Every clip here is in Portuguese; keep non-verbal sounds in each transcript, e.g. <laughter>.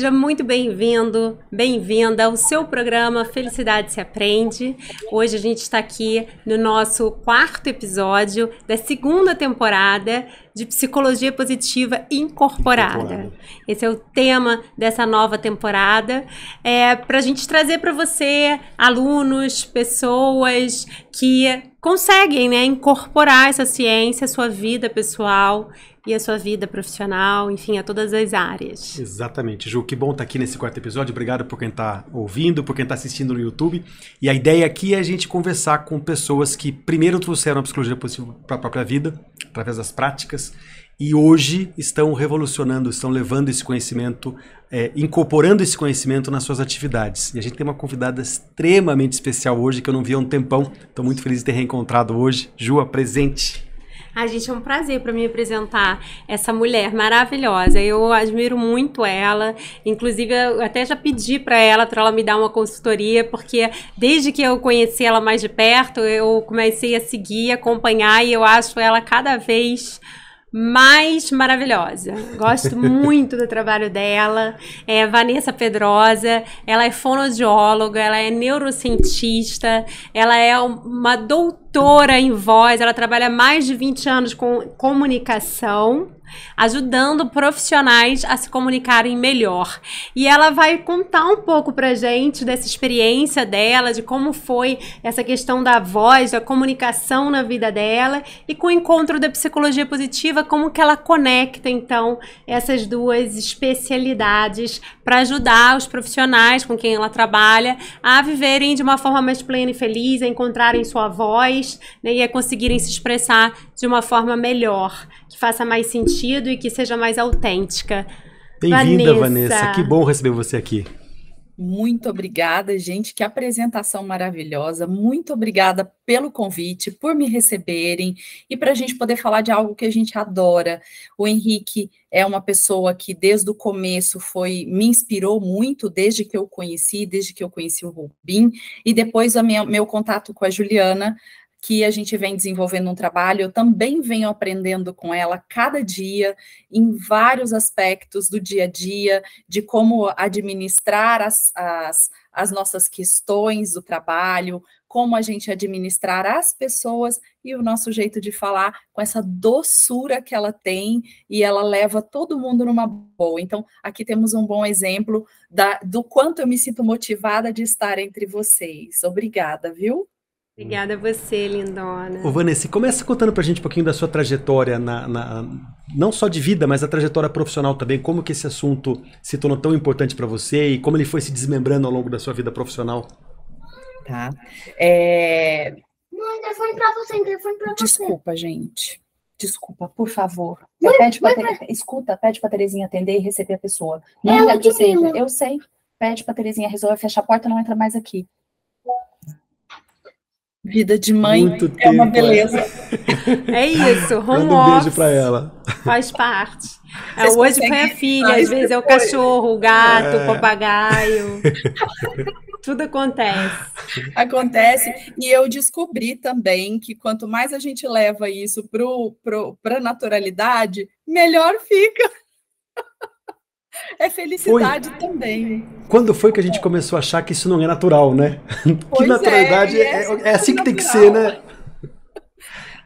Seja muito bem-vindo, bem-vinda ao seu programa Felicidade se Aprende. Hoje a gente está aqui no nosso quarto episódio da segunda temporada de Psicologia Positiva Incorporada. Temporada. Esse é o tema dessa nova temporada. É, para a gente trazer para você alunos, pessoas que conseguem né, incorporar essa ciência à sua vida pessoal e a sua vida profissional, enfim, a todas as áreas. Exatamente, Ju, que bom estar tá aqui nesse quarto episódio. Obrigado por quem está ouvindo, por quem está assistindo no YouTube. E a ideia aqui é a gente conversar com pessoas que primeiro trouxeram a psicologia positiva para a própria vida, através das práticas, e hoje estão revolucionando, estão levando esse conhecimento, é, incorporando esse conhecimento nas suas atividades. E a gente tem uma convidada extremamente especial hoje que eu não vi há um tempão. Estou muito feliz de ter reencontrado hoje. Ju, presente. A gente, é um prazer para mim apresentar essa mulher maravilhosa. Eu admiro muito ela. Inclusive, eu até já pedi para ela para ela me dar uma consultoria, porque desde que eu conheci ela mais de perto, eu comecei a seguir, acompanhar e eu acho ela cada vez mais maravilhosa. Gosto <laughs> muito do trabalho dela. É Vanessa Pedrosa, ela é fonoaudióloga, ela é neurocientista, ela é uma doutora em voz, ela trabalha mais de 20 anos com comunicação ajudando profissionais a se comunicarem melhor. E ela vai contar um pouco pra gente dessa experiência dela, de como foi essa questão da voz, da comunicação na vida dela e com o encontro da psicologia positiva, como que ela conecta então essas duas especialidades para ajudar os profissionais com quem ela trabalha a viverem de uma forma mais plena e feliz, a encontrarem sua voz né, e a conseguirem se expressar de uma forma melhor, que faça mais sentido e que seja mais autêntica. Bem-vinda, Vanessa. Vanessa. Que bom receber você aqui. Muito obrigada, gente. Que apresentação maravilhosa. Muito obrigada pelo convite, por me receberem e para a gente poder falar de algo que a gente adora. O Henrique é uma pessoa que desde o começo foi me inspirou muito, desde que eu conheci, desde que eu conheci o Rubim e depois o meu contato com a Juliana que a gente vem desenvolvendo um trabalho, eu também venho aprendendo com ela cada dia, em vários aspectos do dia a dia, de como administrar as, as, as nossas questões do trabalho, como a gente administrar as pessoas e o nosso jeito de falar com essa doçura que ela tem e ela leva todo mundo numa boa. Então, aqui temos um bom exemplo da, do quanto eu me sinto motivada de estar entre vocês. Obrigada, viu? Obrigada a você, lindona. Ô, Vanessa, começa contando pra gente um pouquinho da sua trajetória, na, na, não só de vida, mas a trajetória profissional também. Como que esse assunto se tornou tão importante para você e como ele foi se desmembrando ao longo da sua vida profissional? Tá. É... Mãe, telefone pra você, telefone pra você. Desculpa, gente. Desculpa, por favor. Mãe, pede mãe, pra... Escuta, pede pra Terezinha atender e receber a pessoa. É não é, eu, eu sei. Pede pra Terezinha resolver fechar a porta, não entra mais aqui. Vida de mãe Muito é uma é. beleza. É, <laughs> é isso, home um beijo para ela. Faz parte. É, hoje foi a filha, às vezes depois. é o cachorro, o gato, é. o papagaio. <laughs> Tudo acontece. Acontece. E eu descobri também que quanto mais a gente leva isso para pro, pro, a naturalidade, melhor fica é felicidade foi. também. Quando foi que a gente começou a achar que isso não é natural, né? <laughs> Pois que é, naturalidade é, é, é assim que natural. tem que ser, né?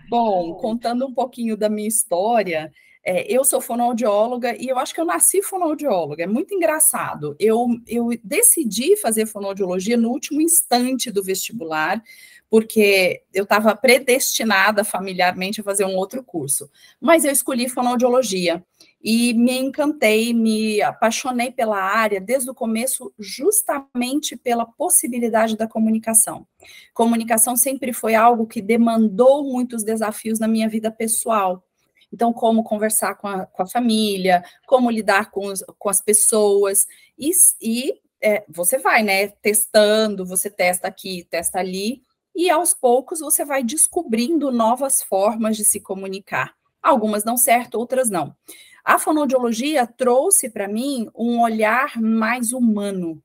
Bom, contando um pouquinho da minha história, é, eu sou fonoaudióloga e eu acho que eu nasci fonoaudióloga. É muito engraçado. Eu, eu decidi fazer fonoaudiologia no último instante do vestibular, porque eu estava predestinada familiarmente a fazer um outro curso. Mas eu escolhi fonoaudiologia e me encantei, me apaixonei pela área desde o começo, justamente pela possibilidade da comunicação. Comunicação sempre foi algo que demandou muitos desafios na minha vida pessoal. Então, como conversar com a, com a família, como lidar com, os, com as pessoas, e, e é, você vai, né, testando, você testa aqui, testa ali, e aos poucos você vai descobrindo novas formas de se comunicar. Algumas dão certo, outras não. A fonoaudiologia trouxe para mim um olhar mais humano,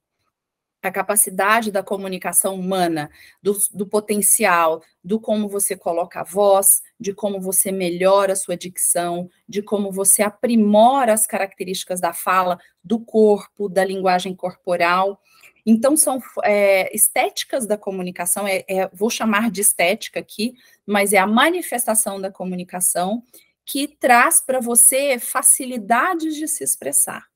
a capacidade da comunicação humana, do, do, potencial, do como você coloca a voz, de como você melhora a sua dicção, de como você aprimora as características da fala, do corpo, da linguagem corporal. Então, são é, estéticas da comunicação, é, é, vou chamar de estética aqui, mas é a manifestação da comunicação que traz para você facilidades de se expressar.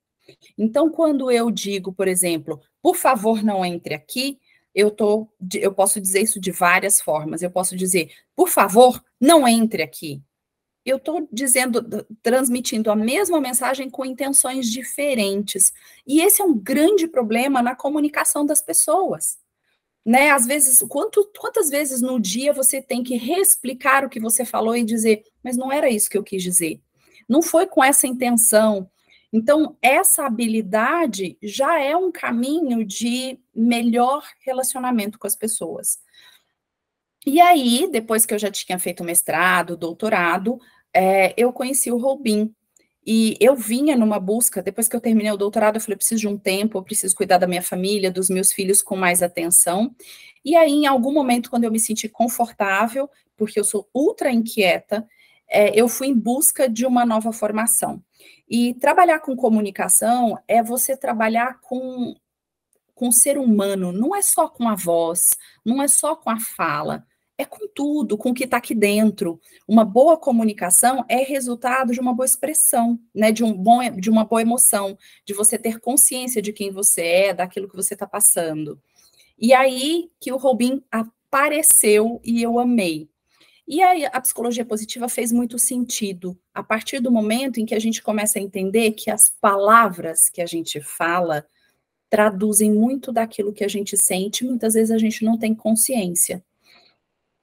Então, quando eu digo, por exemplo, por favor, não entre aqui, eu, tô, eu posso dizer isso de várias formas. Eu posso dizer, por favor, não entre aqui. Eu estou dizendo, transmitindo a mesma mensagem com intenções diferentes. E esse é um grande problema na comunicação das pessoas. Né? Às vezes, quanto, quantas vezes no dia você tem que reexplicar o que você falou e dizer, mas não era isso que eu quis dizer. Não foi com essa intenção. Então, essa habilidade já é um caminho de melhor relacionamento com as pessoas. E aí, depois que eu já tinha feito mestrado, doutorado, é, eu conheci o Robin. E eu vinha numa busca, depois que eu terminei o doutorado, eu falei: preciso de um tempo, eu preciso cuidar da minha família, dos meus filhos com mais atenção. E aí, em algum momento, quando eu me senti confortável, porque eu sou ultra inquieta, é, eu fui em busca de uma nova formação. E trabalhar com comunicação é você trabalhar com, com o ser humano, não é só com a voz, não é só com a fala, é com tudo, com o que está aqui dentro. Uma boa comunicação é resultado de uma boa expressão, né? De, um bom, de uma boa emoção, de você ter consciência de quem você é, daquilo que você está passando. E aí que o Robin apareceu e eu amei. E aí a psicologia positiva fez muito sentido. A partir do momento em que a gente começa a entender que as palavras que a gente fala traduzem muito daquilo que a gente sente, muitas vezes a gente não tem consciência.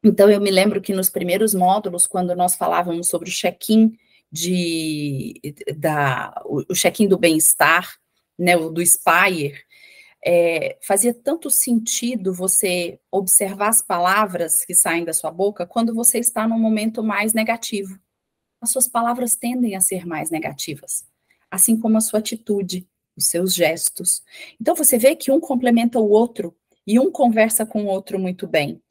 Então eu me lembro que nos primeiros módulos, quando nós falávamos sobre o check-in de da o, check-in do bem-estar, né, do Spire, é, fazia tanto sentido você observar as palavras que saem da sua boca quando você está num momento mais negativo. As suas palavras tendem a ser mais negativas, assim como a sua atitude, os seus gestos. Então você vê que um complementa o outro e um conversa com o outro muito bem.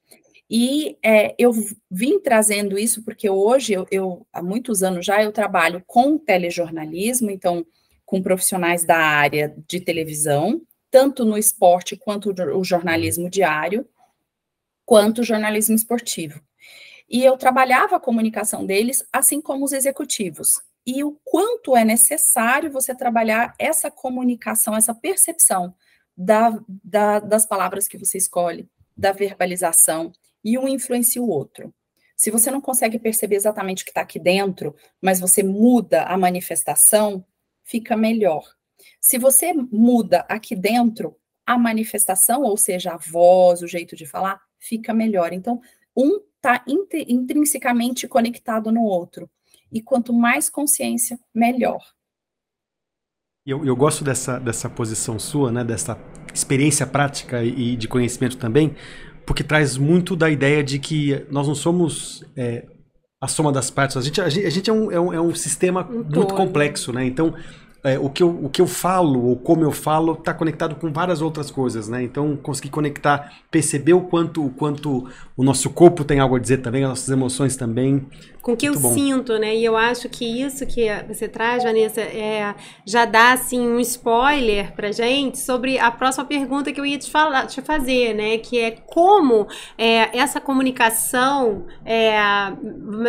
E é, eu vim trazendo isso porque hoje, eu, eu, há muitos anos já, eu trabalho com telejornalismo, então com profissionais da área de televisão, tanto no esporte quanto o jornalismo uhum. diário, quanto o jornalismo esportivo. E eu trabalhava a comunicação deles, assim como os executivos. E o quanto é necessário você trabalhar essa comunicação, essa percepção da, da, das palavras que você escolhe, da verbalização, e um influencia o outro. Se você não consegue perceber exatamente o que está aqui dentro, mas você muda a manifestação, fica melhor. Se você muda aqui dentro a manifestação, ou seja, a voz, o jeito de falar, fica melhor. Então, um está intrinsecamente conectado no outro. E quanto mais consciência, melhor. Eu, eu gosto dessa, dessa posição sua, né? dessa experiência prática e de conhecimento também, porque traz muito da ideia de que nós não somos é, a soma das partes. A gente, a gente, é, um, é, um, é um sistema um muito todo. complexo, né? Então, é, o, que eu, o que eu falo ou como eu falo está conectado com várias outras coisas, né? Então, conseguir conectar, perceber o quanto, o quanto o nosso corpo tem algo a dizer também, as nossas emoções também. Com o que Muito eu bom. sinto, né? E eu acho que isso que você traz, Vanessa, é, já dá, assim, um spoiler pra gente sobre a próxima pergunta que eu ia te, falar, te fazer, né? Que é como é, essa comunicação, é,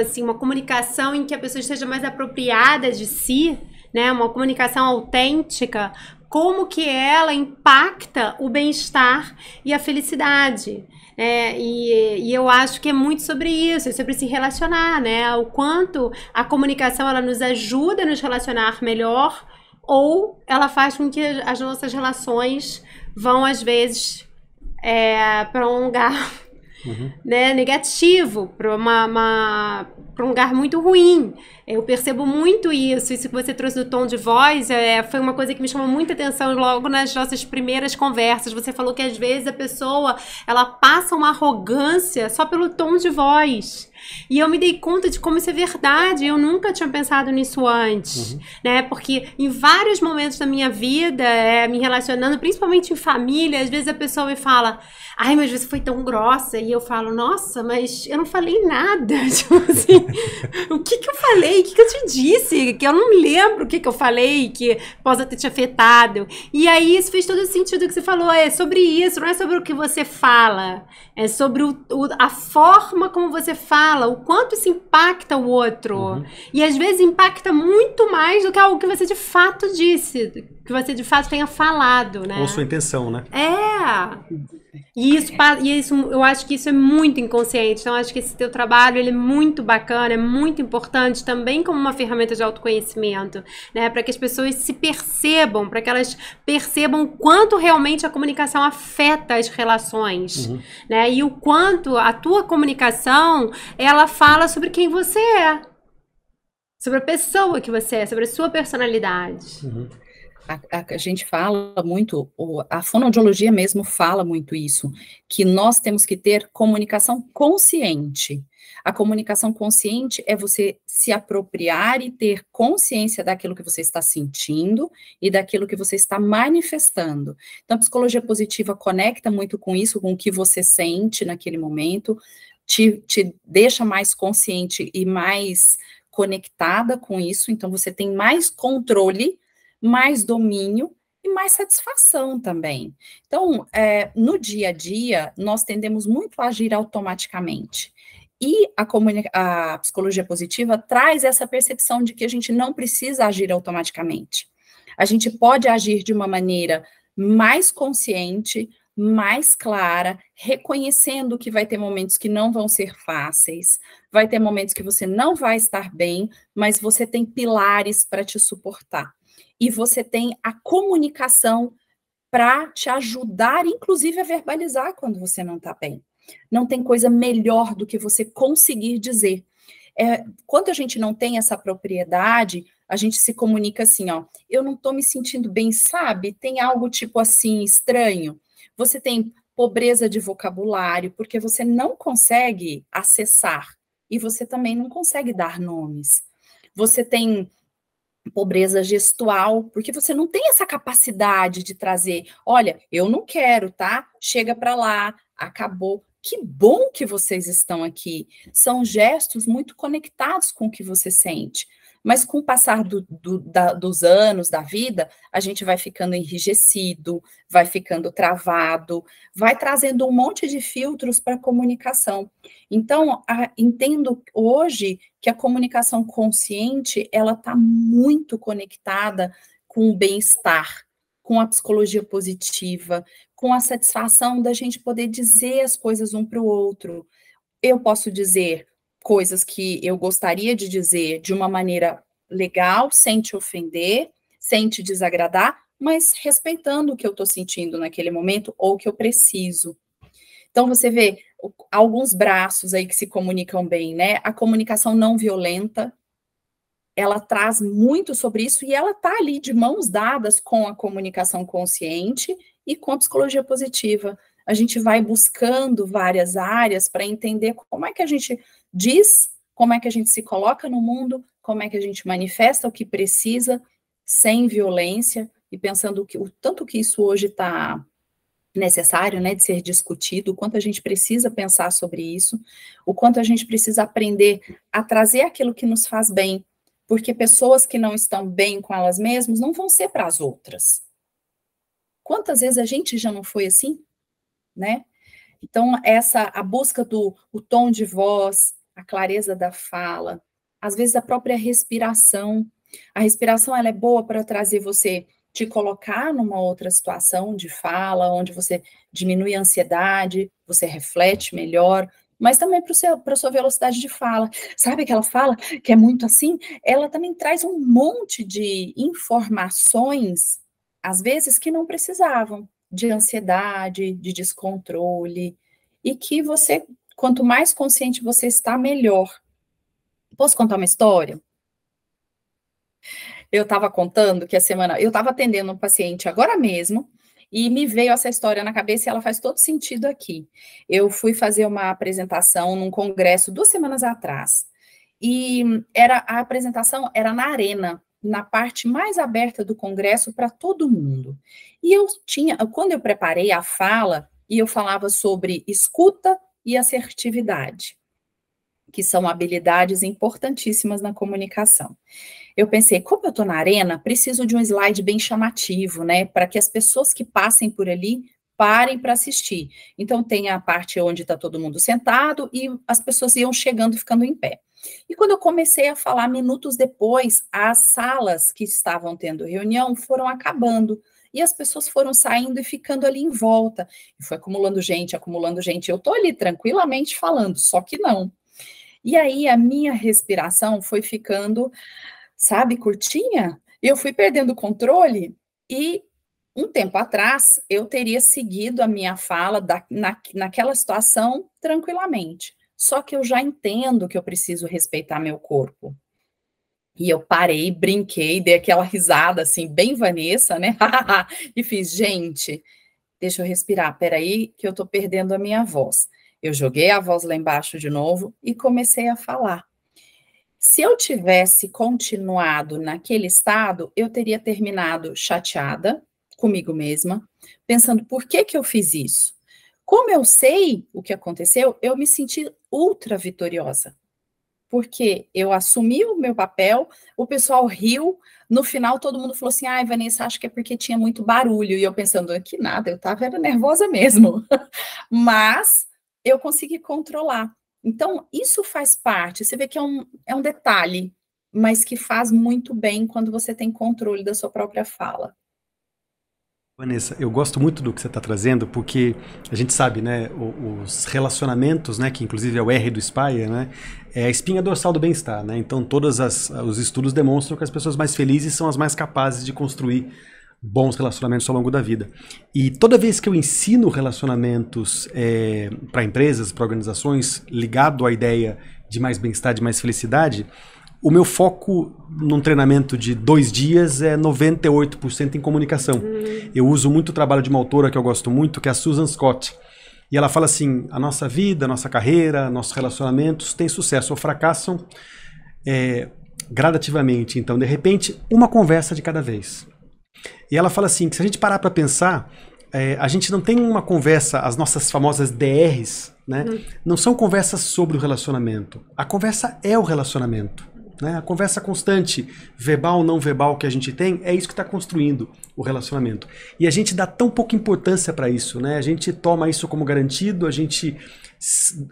assim, uma comunicação em que a pessoa esteja mais apropriada de si, né? Uma comunicação autêntica, como que ela impacta o bem-estar e a felicidade. É, e, e, eu acho que é muito sobre isso, é sobre se relacionar, né? O quanto a comunicação ela nos ajuda a nos relacionar melhor ou ela faz com que as nossas relações vão, às vezes, é, para um lugar uhum. né, negativo, para uma, uma para um lugar muito ruim. Eu percebo muito isso. Isso que você trouxe do tom de voz é, foi uma coisa que me chamou muita atenção logo nas nossas primeiras conversas. Você falou que às vezes a pessoa ela passa uma arrogância só pelo tom de voz. E eu me dei conta de como isso é verdade. Eu nunca tinha pensado nisso antes, uhum. né? Porque em vários momentos da minha vida, é, me relacionando, principalmente em família, às vezes a pessoa me fala: "Ai, mas você foi tão grossa". E eu falo: "Nossa, mas eu não falei nada". <laughs> Tipo assim, <laughs> o que que eu falei? O que que eu te disse? Que eu não lembro o que que eu falei, que possa ter te afetado. E aí isso fez todo sentido que você falou. É sobre isso, não é sobre o que você fala. É sobre o, o, a forma como você fala, o quanto isso impacta o outro. Uhum. E às vezes impacta muito mais do que algo que você de fato disse que você de fato tenha falado, né? Ou sua intenção, né? É. E isso, e isso eu acho que isso é muito inconsciente. Então, acho que esse teu trabalho ele é muito bacana, é muito importante também como uma ferramenta de autoconhecimento, né? Para que as pessoas se percebam, para que elas percebam quanto realmente a comunicação afeta as relações, uhum. né? E o quanto a tua comunicação ela fala sobre quem você é, sobre a pessoa que você é, sobre a sua personalidade. Uhum a, a, gente fala muito, a fonoaudiologia mesmo fala muito isso, que nós temos que ter comunicação consciente. A comunicação consciente é você se apropriar e ter consciência daquilo que você está sentindo e daquilo que você está manifestando. Então, a psicologia positiva conecta muito com isso, com o que você sente naquele momento, te, te deixa mais consciente e mais conectada com isso, então você tem mais controle mais domínio e mais satisfação também. Então, é, no dia a dia, nós tendemos muito a agir automaticamente. E a, a, psicologia positiva traz essa percepção de que a gente não precisa agir automaticamente. A gente pode agir de uma maneira mais consciente, mais clara, reconhecendo que vai ter momentos que não vão ser fáceis, vai ter momentos que você não vai estar bem, mas você tem pilares para te suportar e você tem a comunicação para te ajudar, inclusive, a verbalizar quando você não está bem. Não tem coisa melhor do que você conseguir dizer. É, quando a gente não tem essa propriedade, a gente se comunica assim, ó, eu não estou me sentindo bem, sabe? Tem algo tipo assim estranho. Você tem pobreza de vocabulário, porque você não consegue acessar e você também não consegue dar nomes. Você tem pobreza gestual, porque você não tem essa capacidade de trazer, olha, eu não quero, tá? Chega para lá, acabou. Que bom que vocês estão aqui. São gestos muito conectados com o que você sente. Mas com o passar do, do, da, dos anos da vida, a gente vai ficando enrijecido, vai ficando travado, vai trazendo um monte de filtros para a comunicação. Então, a, entendo hoje que a comunicação consciente ela está muito conectada com o bem-estar, com a psicologia positiva, com a satisfação da gente poder dizer as coisas um para o outro. Eu posso dizer, coisas que eu gostaria de dizer de uma maneira legal, sem te ofender, sem te desagradar, mas respeitando o que eu estou sentindo naquele momento ou o que eu preciso. Então você vê alguns braços aí que se comunicam bem, né? A comunicação não violenta, ela traz muito sobre isso e ela tá ali de mãos dadas com a comunicação consciente e com a psicologia positiva. A gente vai buscando várias áreas para entender como é que a gente diz, como é que a gente se coloca no mundo, como é que a gente manifesta o que precisa, sem violência, e pensando que, o tanto que isso hoje está necessário, né, de ser discutido, o quanto a gente precisa pensar sobre isso, o quanto a gente precisa aprender a trazer aquilo que nos faz bem, porque pessoas que não estão bem com elas mesmas não vão ser para as outras. Quantas vezes a gente já não foi assim, né? Então essa a busca do o tom de voz, a clareza da fala, às vezes a própria respiração. A respiração ela é boa para trazer você te colocar numa outra situação de fala, onde você diminui a ansiedade, você reflete melhor, mas também para a sua velocidade de fala. Sabe aquela fala que é muito assim? Ela também traz um monte de informações, às vezes, que não precisavam, de ansiedade, de descontrole, e que você Quanto mais consciente você está, melhor. Posso contar uma história? Eu estava contando que a semana eu estava atendendo um paciente agora mesmo e me veio essa história na cabeça e ela faz todo sentido aqui. Eu fui fazer uma apresentação num congresso duas semanas atrás e era a apresentação era na arena na parte mais aberta do Congresso para todo mundo. E eu tinha, quando eu preparei a fala, e eu falava sobre escuta, e assertividade, que são habilidades importantíssimas na comunicação. Eu pensei, como eu estou na arena, preciso de um slide bem chamativo, né? Para que as pessoas que passem por ali parem para assistir. Então, tem a parte onde está todo mundo sentado e as pessoas iam chegando, ficando em pé. E quando eu comecei a falar, minutos depois, as salas que estavam tendo reunião foram acabando, e as pessoas foram saindo e ficando ali em volta. E foi acumulando gente, acumulando gente. Eu estou ali tranquilamente falando, só que não. E aí a minha respiração foi ficando, sabe, curtinha. Eu fui perdendo o controle e um tempo atrás eu teria seguido a minha fala da, na, naquela situação tranquilamente. Só que eu já entendo que eu preciso respeitar meu corpo. E eu parei, brinquei, dei aquela risada assim, bem Vanessa, né? <laughs> e fiz, gente, deixa eu respirar, peraí, que eu tô perdendo a minha voz. Eu joguei a voz lá embaixo de novo e comecei a falar. Se eu tivesse continuado naquele estado, eu teria terminado chateada comigo mesma, pensando por que que eu fiz isso. Como eu sei o que aconteceu, eu me senti ultra vitoriosa porque eu assumi o meu papel, o pessoal riu, no final todo mundo falou assim, ai, ah, Vanessa, acho que é porque tinha muito barulho, e eu pensando, que nada, eu estava nervosa mesmo, <laughs> mas eu consegui controlar. Então, isso faz parte, você vê que é um, é um detalhe, mas que faz muito bem quando você tem controle da sua própria fala. Vanessa, eu gosto muito do que você está trazendo, porque a gente sabe, né, os relacionamentos, né, que inclusive é o R do Spire, né, é a espinha dorsal do bem-estar, né. Então, todos os estudos demonstram que as pessoas mais felizes são as mais capazes de construir bons relacionamentos ao longo da vida. E toda vez que eu ensino relacionamentos é, para empresas, para organizações, ligado à ideia de mais bem-estar, de mais felicidade, o meu foco num treinamento de dois dias é 98% em comunicação. Uhum. Eu uso muito o trabalho de uma autora que eu gosto muito, que é a Susan Scott. E ela fala assim: a nossa vida, a nossa carreira, nossos relacionamentos têm sucesso ou fracassam é, gradativamente. Então, de repente, uma conversa de cada vez. E ela fala assim: que se a gente parar para pensar, é, a gente não tem uma conversa, as nossas famosas DRs, né? Hum. Não são conversas sobre o relacionamento. A conversa é o relacionamento. Né? A conversa constante, verbal ou não verbal, que a gente tem, é isso que está construindo o relacionamento. E a gente dá tão pouca importância para isso, né? A gente toma isso como garantido, a gente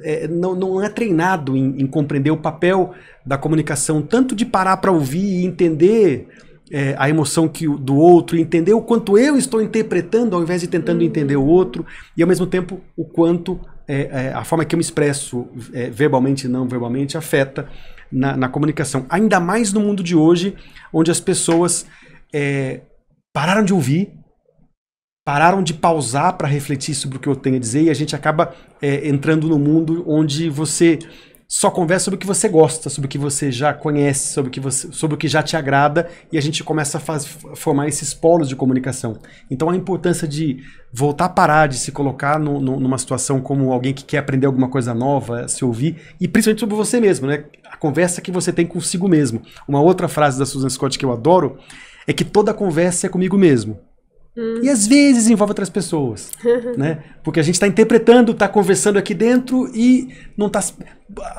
é, não, não é treinado em, em, compreender o papel da comunicação, tanto de parar para ouvir e entender é, a emoção que do outro, entender o quanto eu estou interpretando ao invés de tentando uhum. entender o outro, e ao mesmo tempo o quanto é, é a forma que eu me expresso é, verbalmente e não verbalmente afeta na, na comunicação. Ainda mais no mundo de hoje, onde as pessoas é, pararam de ouvir, pararam de pausar para refletir sobre o que eu tenho a dizer e a gente acaba é, entrando no mundo onde você só conversa sobre o que você gosta, sobre o que você já conhece, sobre o que, você, sobre o que já te agrada, e a gente começa a faz, formar esses polos de comunicação. Então a importância de voltar a parar, de se colocar no, no, numa situação como alguém que quer aprender alguma coisa nova, se ouvir, e principalmente sobre você mesmo, né? A conversa que você tem consigo mesmo. Uma outra frase da Susan Scott que eu adoro é que toda conversa é comigo mesmo. Hum. E às vezes envolve outras pessoas, <laughs> né? Porque a gente está interpretando, está conversando aqui dentro e não está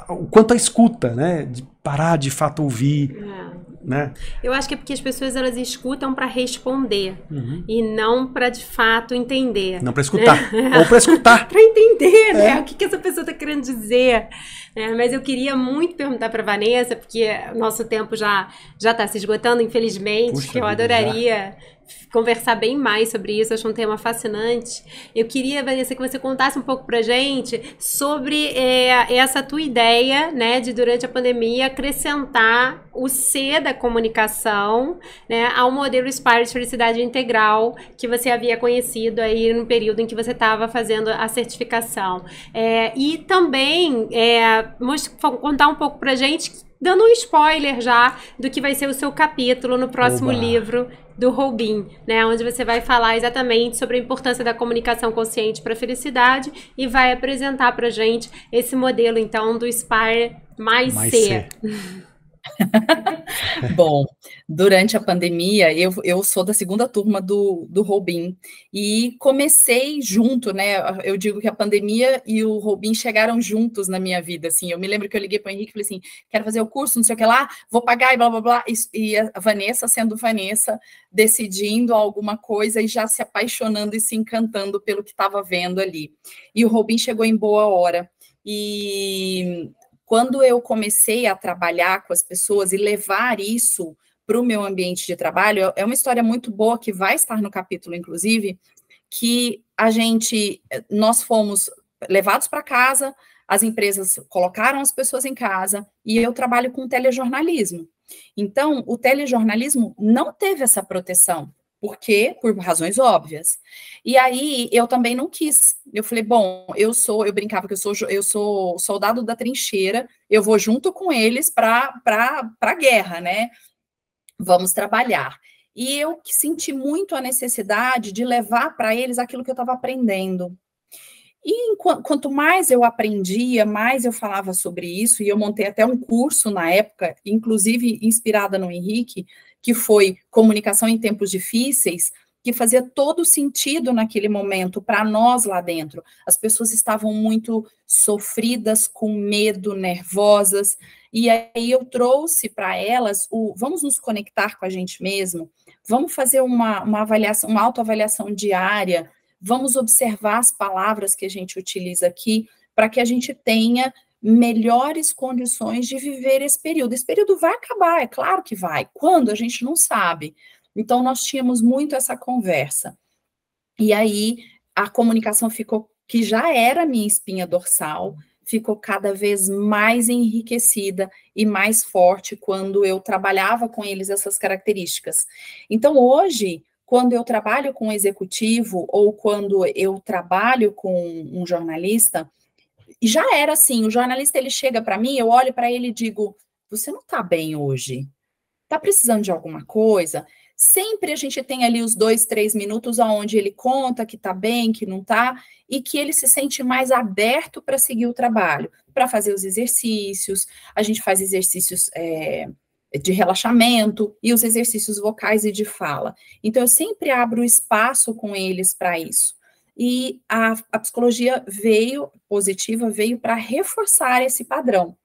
o quanto a escuta, né? De parar de fato ouvir, é. Né? Eu acho que é porque as pessoas elas escutam para responder uhum. e não para de fato entender. Não para escutar, <laughs> né? ou para escutar. para entender, é. né? O que, que essa pessoa está querendo dizer. É, mas eu queria muito perguntar para Vanessa, porque nosso tempo já já está se esgotando, infelizmente, Puxa, que eu adoraria já conversar bem mais sobre isso, acho um tema fascinante. Eu queria, Vanessa, que você contasse um pouco pra gente sobre é, essa tua ideia, né, de durante a pandemia acrescentar o C da comunicação, né, ao modelo Spire de Felicidade Integral que você havia conhecido aí no período em que você estava fazendo a certificação. É, e também é, contar um pouco pra gente dando um spoiler já do que vai ser o seu capítulo no próximo Oba. livro do Robin, né, onde você vai falar exatamente sobre a importância da comunicação consciente para a felicidade e vai apresentar para gente esse modelo então do Spire mais, mais C. C. <laughs> <laughs> Bom, durante a pandemia, eu, eu sou da segunda turma do, do Robin e comecei junto, né? Eu digo que a pandemia e o Robin chegaram juntos na minha vida, assim. Eu me lembro que eu liguei para o Henrique e falei assim: quero fazer o curso, não sei o que lá, vou pagar e blá blá blá. E, e a Vanessa, sendo Vanessa, decidindo alguma coisa e já se apaixonando e se encantando pelo que estava vendo ali. E o Robin chegou em boa hora. E quando eu comecei a trabalhar com as pessoas e levar isso para o meu ambiente de trabalho, é uma história muito boa que vai estar no capítulo, inclusive, que a gente, nós fomos levados para casa, as empresas colocaram as pessoas em casa e eu trabalho com telejornalismo. Então, o telejornalismo não teve essa proteção. Por quê? Por razões óbvias. E aí eu também não quis. Eu falei, bom, eu sou, eu brincava que eu sou, eu sou soldado da trincheira, eu vou junto com eles para a guerra, né? Vamos trabalhar. E eu senti muito a necessidade de levar para eles aquilo que eu estava aprendendo. E enquanto, quanto mais eu aprendia, mais eu falava sobre isso, e eu montei até um curso na época, inclusive inspirada no Henrique, que foi Comunicação em Tempos Difíceis, que fazia todo sentido naquele momento para nós lá dentro. As pessoas estavam muito sofridas, com medo, nervosas, e aí eu trouxe para elas o vamos nos conectar com a gente mesmo, vamos fazer uma, uma avaliação, uma autoavaliação diária, vamos observar as palavras que a gente utiliza aqui para que a gente tenha melhores condições de viver esse período. Esse período vai acabar, é claro que vai. Quando a gente não sabe. Então nós tínhamos muito essa conversa. E aí a comunicação ficou que já era minha espinha dorsal, ficou cada vez mais enriquecida e mais forte quando eu trabalhava com eles essas características. Então hoje, quando eu trabalho com um executivo ou quando eu trabalho com um jornalista, e já era assim, o jornalista ele chega para mim, eu olho para ele e digo: "Você não está bem hoje. Tá precisando de alguma coisa?" Sempre a gente tem ali os dois, três minutos aonde ele conta que tá bem, que não tá, e que ele se sente mais aberto para seguir o trabalho, para fazer os exercícios. A gente faz exercícios é, de relaxamento e os exercícios vocais e de fala. Então, eu sempre abro espaço com eles para isso e a, a psicologia veio, positiva, veio para reforçar esse padrão.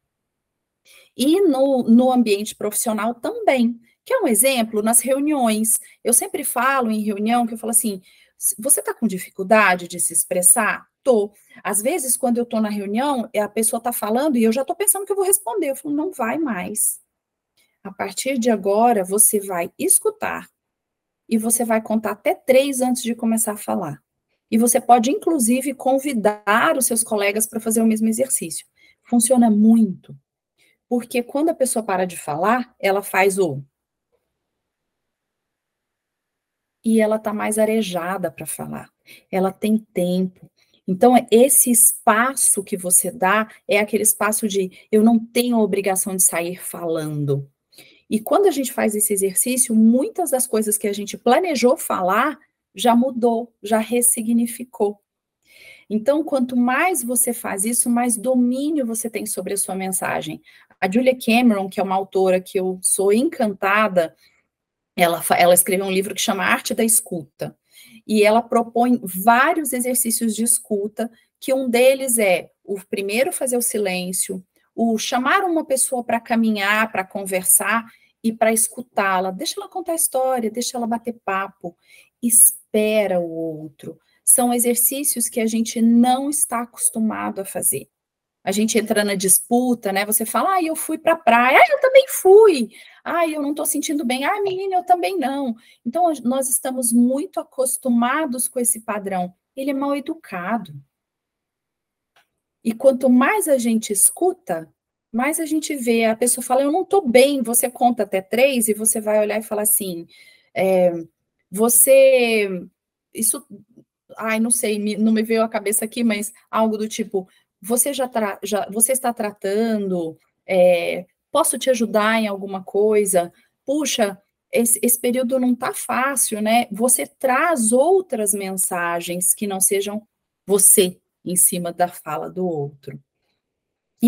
E no, no ambiente profissional também, que é um exemplo nas reuniões. Eu sempre falo em reunião que eu falo assim: você está com dificuldade de se expressar? Tô. Às vezes, quando eu estou na reunião, é, a pessoa está falando e eu já estou pensando que eu vou responder. Eu falo, não vai mais. A partir de agora, você vai escutar e você vai contar até três antes de começar a falar e você pode, inclusive, convidar os seus colegas para fazer o mesmo exercício. Funciona muito, porque quando a pessoa para de falar, ela faz o. E ela está mais arejada para falar, ela tem tempo. Então, é esse espaço que você dá é aquele espaço de eu não tenho a obrigação de sair falando. E quando a gente faz esse exercício, muitas das coisas que a gente planejou falar, já mudou, já ressignificou. Então, quanto mais você faz isso, mais domínio você tem sobre a sua mensagem. A Julia Cameron, que é uma autora que eu sou encantada, ela, ela escreveu um livro que chama Arte da Escuta. E ela propõe vários exercícios de escuta, que um deles é o primeiro fazer o silêncio, o chamar uma pessoa para caminhar, para conversar e para escutá-la. Deixa ela contar a história, deixa ela bater papo espera o outro. São exercícios que a gente não está acostumado a fazer. A gente entra na disputa, né? Você fala, ah, eu fui para a praia, ah, eu também fui, ah, eu não estou sentindo bem, ah, menina, eu também não. Então, nós estamos muito acostumados com esse padrão. Ele é mal educado. E quanto mais a gente escuta, mais a gente vê. A pessoa fala, eu não estou bem, você conta até três, e você vai olhar e falar assim, é, você. Isso. Ai, não sei, não me veio à cabeça aqui, mas algo do tipo: você já, tra, já você está tratando? É, posso te ajudar em alguma coisa? Puxa, esse, esse, período não tá fácil, né? Você traz outras mensagens que não sejam você em cima da fala do outro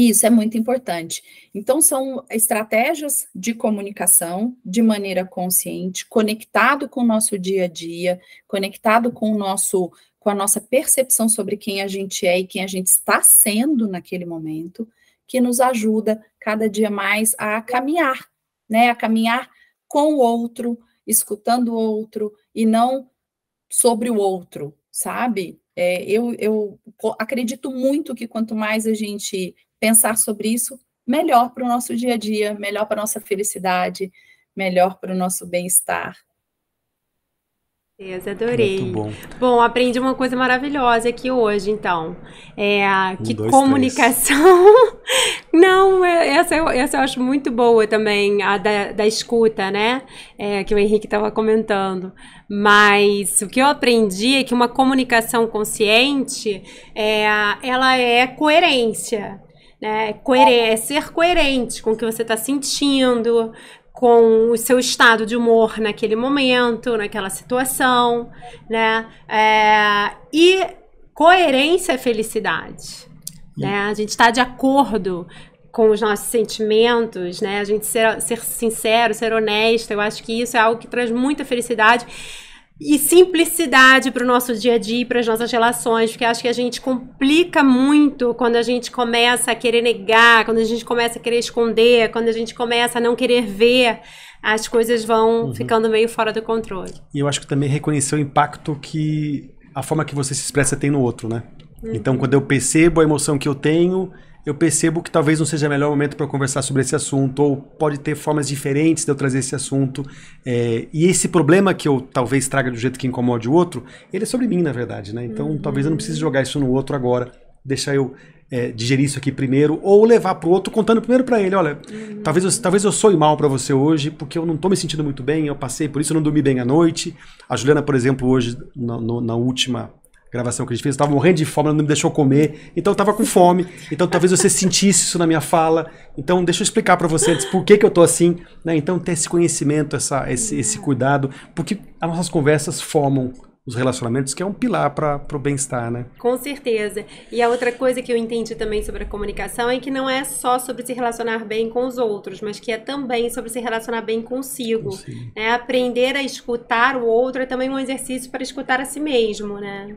isso é muito importante. Então, são estratégias de comunicação de maneira consciente, conectado com o nosso dia a dia, conectado com o nosso com a nossa percepção sobre quem a gente é e quem a gente está sendo naquele momento, que nos ajuda cada dia mais a caminhar, né? A caminhar com o outro, escutando o outro e não sobre o outro, sabe? É, eu, eu acredito muito que quanto mais a gente pensar sobre isso melhor para o nosso dia a dia, melhor para a nossa felicidade, melhor para o nosso bem-estar. Deus, adorei. Muito bom. bom, aprendi uma coisa maravilhosa aqui hoje, então. É que um, dois, comunicação. <laughs> Não, é, essa, essa eu acho muito boa também, a da, da escuta, né? É, que o Henrique estava comentando. Mas o que eu aprendi é que uma comunicação consciente, é, ela é coerência né? é ser coerente com o que você está sentindo, com o seu estado de humor naquele momento, naquela situação, né? É, e coerência é felicidade. Né? A gente está de acordo com os nossos sentimentos, né? A gente ser, ser sincero, ser honesto, eu acho que isso é algo que traz muita felicidade e simplicidade para o nosso dia a dia, e para as nossas relações, porque acho que a gente complica muito quando a gente começa a querer negar, quando a gente começa a querer esconder, quando a gente começa a não querer ver, as coisas vão uhum. ficando meio fora do controle. E eu acho que também reconhecer o impacto que a forma que você se expressa tem no outro, né? Uhum. Então, quando eu percebo a emoção que eu tenho, eu percebo que talvez não seja o melhor momento para conversar sobre esse assunto, ou pode ter formas diferentes de eu trazer esse assunto. É, e esse problema que eu talvez traga do jeito que incomode o outro, ele é sobre mim, na verdade, né? Então uhum. talvez eu não precise jogar isso no outro agora, deixar eu é, digerir isso aqui primeiro, ou levar para o outro contando primeiro para ele, olha, uhum. talvez, eu, talvez eu soe mal para você hoje, porque eu não estou me sentindo muito bem, eu passei por isso, eu não dormi bem à noite. A Juliana, por exemplo, hoje, no, na última gravação que a gente fez, eu tava morrendo de fome, ela não me deixou comer, então eu tava com fome, então talvez você sentisse isso na minha fala, então deixa eu explicar para vocês por que, que eu tô assim, né? Então ter esse conhecimento, essa, esse, esse cuidado, porque as nossas conversas formam os relacionamentos, que é um pilar para o bem-estar, né? Com certeza. E a outra coisa que eu entendi também sobre a comunicação é que não é só sobre se relacionar bem com os outros, mas que é também sobre se relacionar bem consigo. Né? Aprender a escutar o outro é também um exercício para escutar a si mesmo, né?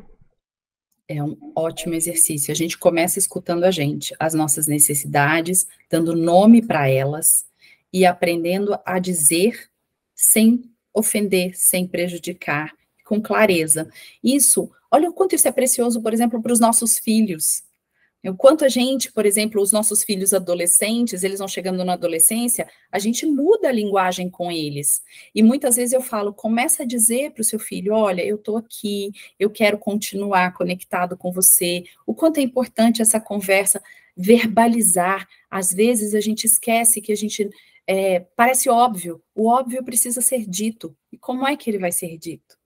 É um ótimo exercício. A gente começa escutando a gente, as nossas necessidades, dando nome para elas e aprendendo a dizer sem ofender, sem prejudicar, com clareza. Isso, olha o quanto isso é precioso, por exemplo, para os nossos filhos. O quanto a gente, por exemplo, os nossos filhos adolescentes, eles vão chegando na adolescência, a gente muda a linguagem com eles. E muitas vezes eu falo, começa a dizer para o seu filho, olha, eu estou aqui, eu quero continuar conectado com você. O quanto é importante essa conversa, verbalizar. Às vezes a gente esquece que a gente é, parece óbvio. O óbvio precisa ser dito. E como é que ele vai ser dito?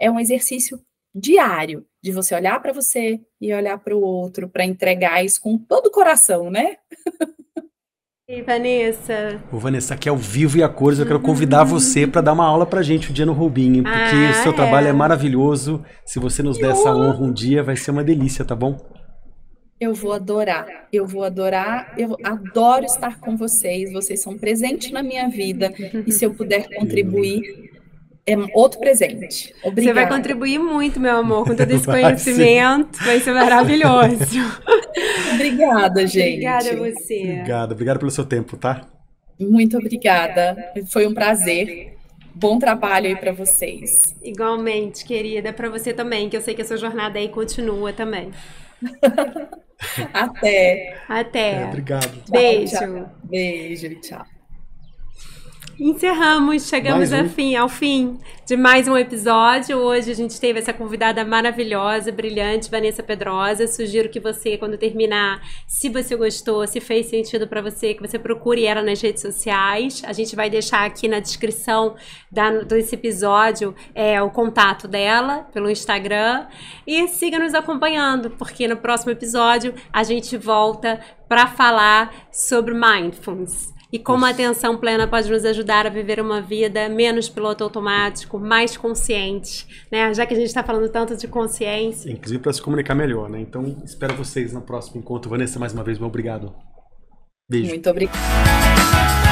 É um exercício diário de você olhar para você e olhar para o outro, para entregar isso com todo o coração, né? E Vanessa. O Vanessa, aqui é ao vivo e a cores, eu quero convidar você para dar uma aula para gente o um dia no Roubinho, porque ah, o seu é. trabalho é maravilhoso. Se você nos der eu... essa honra um dia, vai ser uma delícia, tá bom? Eu vou adorar, eu vou adorar, eu adoro estar com vocês, vocês são presente na minha vida e se eu puder contribuir, é outro presente. Obrigada. Você vai contribuir muito, meu amor, com todo esse conhecimento. Vai ser maravilhoso. <laughs> obrigada, gente. Obrigada a você. Obrigada, obrigada pelo seu tempo, tá? Muito obrigada. Foi um prazer. Bom trabalho aí para vocês. Igualmente, querida, é para você também, que eu sei que a sua jornada aí continua também. <laughs> Até. Até. É, obrigado. Beijo. Tchau, tchau. Beijo, tchau. Encerramos, chegamos um. fim, ao fim de mais um episódio. Hoje a gente teve essa convidada maravilhosa, brilhante, Vanessa Pedrosa. Sugiro que você, quando terminar, se você gostou, se fez sentido para você, que você procure ela nas redes sociais. A gente vai deixar aqui na descrição da, desse episódio é, o contato dela pelo Instagram. E siga nos acompanhando, porque no próximo episódio a gente volta para falar sobre mindfulness. E como a atenção plena pode nos ajudar a viver uma vida menos piloto automático, mais consciente, né? Já que a gente está falando tanto de consciência. Inclusive para se comunicar melhor, né? Então espero vocês no próximo encontro. Vanessa, mais uma vez, meu obrigado. Beijo. Muito obrigada.